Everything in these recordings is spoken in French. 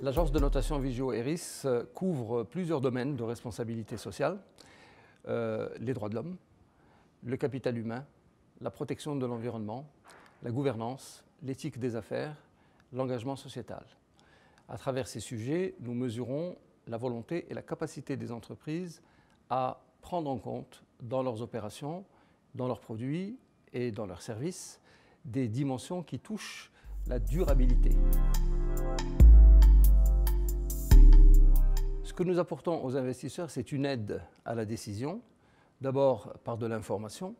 L'agence de notation Vigio Eris euh, couvre plusieurs domaines de responsabilité sociale, euh, les droits de l'homme, le capital humain, la protection de l'environnement, la gouvernance, l'éthique des affaires, l'engagement sociétal. À travers ces sujets, nous mesurons la volonté et la capacité des entreprises à prendre en compte dans leurs opérations, dans leurs produits et dans leurs services des dimensions qui touchent la durabilité. Ce que nous apportons aux investisseurs, c'est une aide à la décision, d'abord par de l'information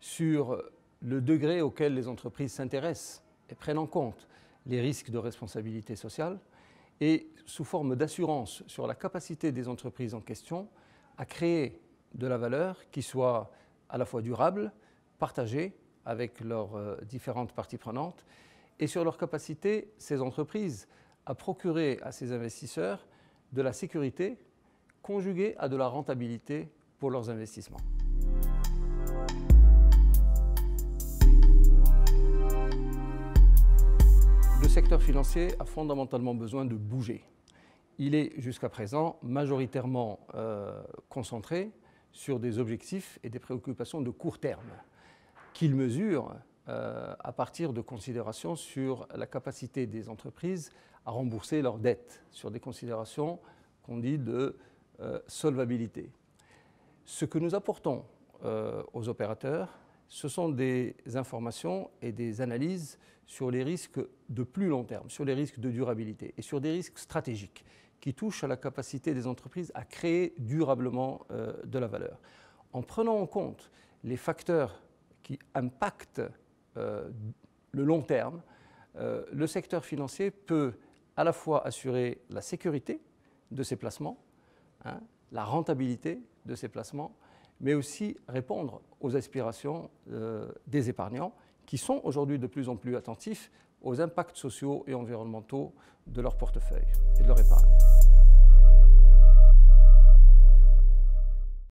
sur le degré auquel les entreprises s'intéressent et prennent en compte les risques de responsabilité sociale et sous forme d'assurance sur la capacité des entreprises en question à créer de la valeur qui soit à la fois durable, partagée avec leurs euh, différentes parties prenantes et sur leur capacité, ces entreprises, à procurer à ces investisseurs de la sécurité conjuguée à de la rentabilité pour leurs investissements. Le secteur financier a fondamentalement besoin de bouger. Il est jusqu'à présent majoritairement euh, concentré sur des objectifs et des préoccupations de court terme qu'il mesure euh, à partir de considérations sur la capacité des entreprises à rembourser leurs dettes, sur des considérations qu'on dit de euh, solvabilité. Ce que nous apportons euh, aux opérateurs, ce sont des informations et des analyses sur les risques de plus long terme, sur les risques de durabilité et sur des risques stratégiques qui touchent à la capacité des entreprises à créer durablement de la valeur. En prenant en compte les facteurs qui impactent euh, le long terme, euh, le secteur financier peut à la fois assurer la sécurité de ses placements, hein, la rentabilité de ses placements, mais aussi répondre aux aspirations euh, des épargnants qui sont aujourd'hui de plus en plus attentifs aux impacts sociaux et environnementaux de leur portefeuille et de leur épargne.